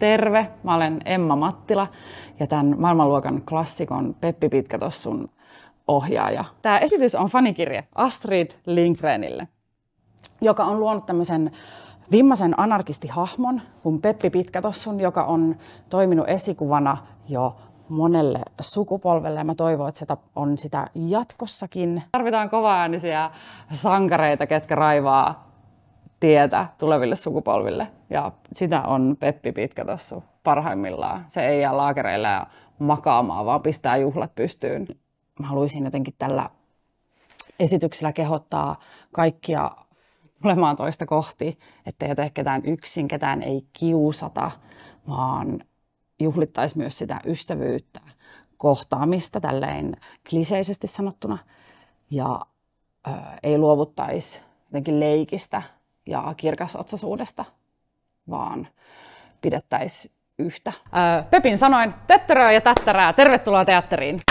Terve, mä olen Emma Mattila ja tämän maailmanluokan klassikon Peppi Pitkä sun ohjaaja. Tämä esitys on fanikirje Astrid Lindgrenille, joka on luonut tämmöisen vimmaisen anarkistihahmon kuin Peppi Pitkätossun, joka on toiminut esikuvana jo monelle sukupolvelle ja mä toivon, että sitä on sitä jatkossakin. Tarvitaan kovaäänisiä sankareita, ketkä raivaa tietä tuleville sukupolville. Ja sitä on Peppi Pitkä tuossa parhaimmillaan. Se ei jää laakereilla ja makaamaan, vaan pistää juhlat pystyyn. Mä haluaisin jotenkin tällä esityksellä kehottaa kaikkia olemaan toista kohti, ettei jätä ketään yksin, ketään ei kiusata, vaan juhlittaisi myös sitä ystävyyttä, kohtaamista tälleen kliseisesti sanottuna ja ö, ei luovuttaisi jotenkin leikistä ja kirkasotsaisuudesta, vaan pidettäisiin yhtä. Öö, Pepin sanoin, töttöröä ja tättärää, tervetuloa teatteriin!